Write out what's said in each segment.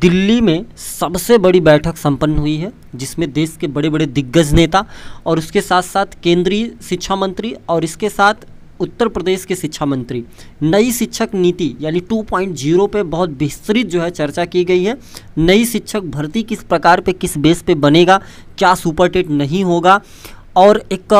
दिल्ली में सबसे बड़ी बैठक संपन्न हुई है जिसमें देश के बड़े बड़े दिग्गज नेता और उसके साथ साथ केंद्रीय शिक्षा मंत्री और इसके साथ उत्तर प्रदेश के शिक्षा मंत्री नई शिक्षक नीति यानी 2.0 पे बहुत विस्तृत जो है चर्चा की गई है नई शिक्षक भर्ती किस प्रकार पे किस बेस पे बनेगा क्या सुपरटेट नहीं होगा और एक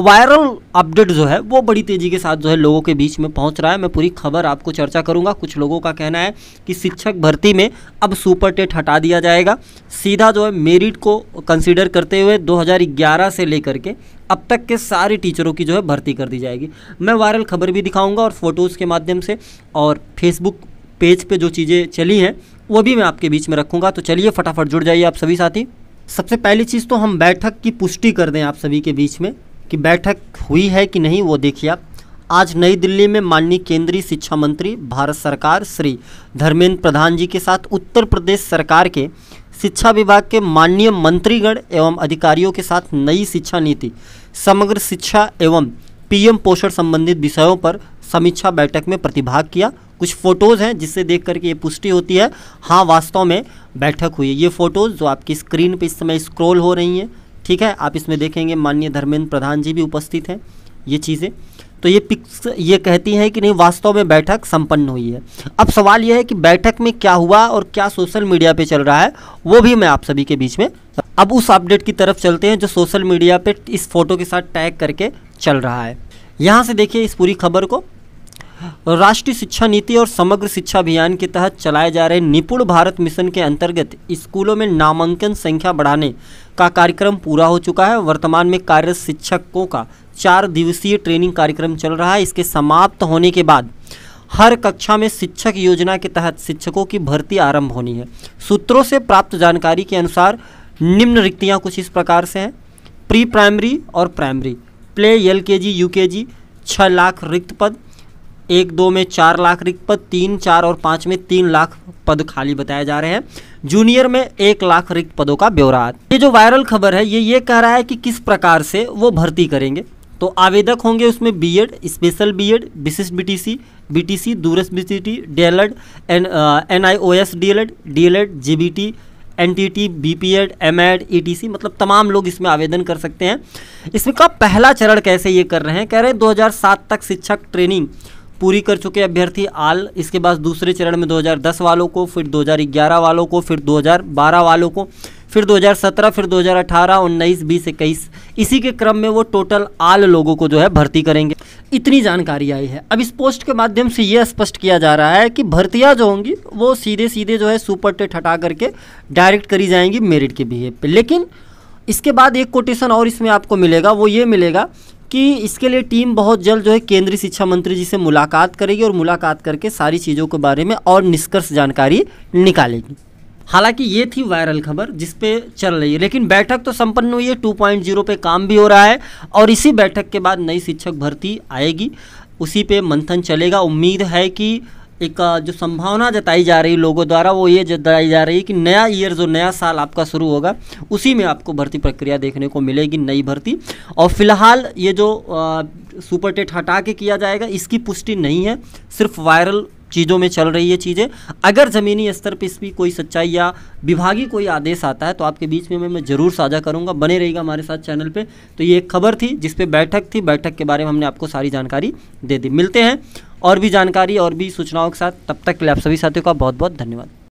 वायरल अपडेट जो है वो बड़ी तेज़ी के साथ जो है लोगों के बीच में पहुंच रहा है मैं पूरी खबर आपको चर्चा करूंगा कुछ लोगों का कहना है कि शिक्षक भर्ती में अब सुपर टेट हटा दिया जाएगा सीधा जो है मेरिट को कंसीडर करते हुए 2011 से लेकर के अब तक के सारे टीचरों की जो है भर्ती कर दी जाएगी मैं वायरल खबर भी दिखाऊँगा और फ़ोटोज़ के माध्यम से और फेसबुक पेज पर जो चीज़ें चली हैं वो भी मैं आपके बीच में रखूँगा तो चलिए फटाफट जुड़ जाइए आप सभी साथी सबसे पहली चीज़ तो हम बैठक की पुष्टि कर दें आप सभी के बीच में कि बैठक हुई है कि नहीं वो देखिए आप आज नई दिल्ली में माननीय केंद्रीय शिक्षा मंत्री भारत सरकार श्री धर्मेंद्र प्रधान जी के साथ उत्तर प्रदेश सरकार के शिक्षा विभाग के माननीय मंत्रीगण एवं अधिकारियों के साथ नई शिक्षा नीति समग्र शिक्षा एवं पीएम पोषण संबंधित विषयों पर समीक्षा बैठक में प्रतिभाग किया कुछ फ़ोटोज़ हैं जिससे देख करके ये पुष्टि होती है हाँ वास्तव में बैठक हुई ये फ़ोटोज़ जो आपकी स्क्रीन पर इस समय स्क्रॉल हो रही हैं ठीक है आप इसमें देखेंगे माननीय धर्मेंद्र प्रधान जी भी उपस्थित हैं ये चीज़ें तो ये पिक्स ये कहती हैं कि नहीं वास्तव में बैठक संपन्न हुई है अब सवाल यह है कि बैठक में क्या हुआ और क्या सोशल मीडिया पे चल रहा है वो भी मैं आप सभी के बीच में अब उस अपडेट की तरफ चलते हैं जो सोशल मीडिया पे इस फोटो के साथ टैग करके चल रहा है यहाँ से देखिए इस पूरी खबर को राष्ट्रीय शिक्षा नीति और समग्र शिक्षा अभियान के तहत चलाए जा रहे निपुण भारत मिशन के अंतर्गत स्कूलों में नामांकन संख्या बढ़ाने का कार्यक्रम पूरा हो चुका है वर्तमान में कार्यरत शिक्षकों का चार दिवसीय ट्रेनिंग कार्यक्रम चल रहा है इसके समाप्त होने के बाद हर कक्षा में शिक्षक योजना के तहत शिक्षकों की भर्ती आरंभ होनी है सूत्रों से प्राप्त जानकारी के अनुसार निम्न रिक्तियाँ कुछ इस प्रकार से हैं प्री प्राइमरी और primary play L K G you के जी छः लाख रिक्त पद एक दो में चार लाख रिक्त पद तीन चार और पाँच में तीन लाख पद खाली बताए जा रहे हैं जूनियर में एक लाख रिक्त पदों का ब्यौरा ये जो वायरल खबर है ये ये कह रहा है कि किस प्रकार से वो भर्ती करेंगे तो आवेदक होंगे उसमें बीएड स्पेशल बीएड विशिष्ट बीटीसी बीटीसी दूरस्थ BTT DElEd N NIOS DElEd DElEd GBT NTT BPEd MEd ETC मतलब तमाम लोग इसमें आवेदन कर सकते हैं इसमें का पहला चरण कैसे ये कर रहे हैं कह रहे हैं 2007 तक शिक्षक ट्रेनिंग पूरी कर चुके अभ्यर्थी आल इसके बाद दूसरे चरण में 2010 वालों को फिर 2011 वालों को फिर 2012 वालों को फिर 2017 फिर 2018 उन्नीस बीस इक्कीस इसी के क्रम में वो टोटल आल लोगों को जो है भर्ती करेंगे इतनी जानकारी आई है अब इस पोस्ट के माध्यम से ये स्पष्ट किया जा रहा है कि भर्तियाँ जो होंगी वो सीधे सीधे जो है सुपर टेट हटा करके डायरेक्ट करी जाएंगी मेरिट के बिहेव पर लेकिन इसके बाद एक कोटेशन और इसमें आपको मिलेगा वो ये मिलेगा कि इसके लिए टीम बहुत जल्द जो है केंद्रीय शिक्षा मंत्री जी से मुलाकात करेगी और मुलाकात करके सारी चीज़ों के बारे में और निष्कर्ष जानकारी निकालेगी हालांकि ये थी वायरल खबर जिस पे चल रही है लेकिन बैठक तो संपन्न हुई है 2.0 पे काम भी हो रहा है और इसी बैठक के बाद नई शिक्षक भर्ती आएगी उसी पे मंथन चलेगा उम्मीद है कि एक जो संभावना जताई जा रही लोगों द्वारा वो ये जताई जा रही है कि नया ईयर जो नया साल आपका शुरू होगा उसी में आपको भर्ती प्रक्रिया देखने को मिलेगी नई भर्ती और फिलहाल ये जो सुपरटेट सुपर टेट हटा के किया जाएगा इसकी पुष्टि नहीं है सिर्फ वायरल चीज़ों में चल रही है चीज़ें अगर ज़मीनी स्तर पर इस भी कोई सच्चाई या विभागीय कोई आदेश आता है तो आपके बीच में मैं ज़रूर साझा करूँगा बने रहेगा हमारे साथ चैनल पर तो ये एक खबर थी जिसपे बैठक थी बैठक के बारे में हमने आपको सारी जानकारी दे दी मिलते हैं और भी जानकारी और भी सूचनाओं के साथ तब तक के लिए आप सभी साथियों का बहुत बहुत धन्यवाद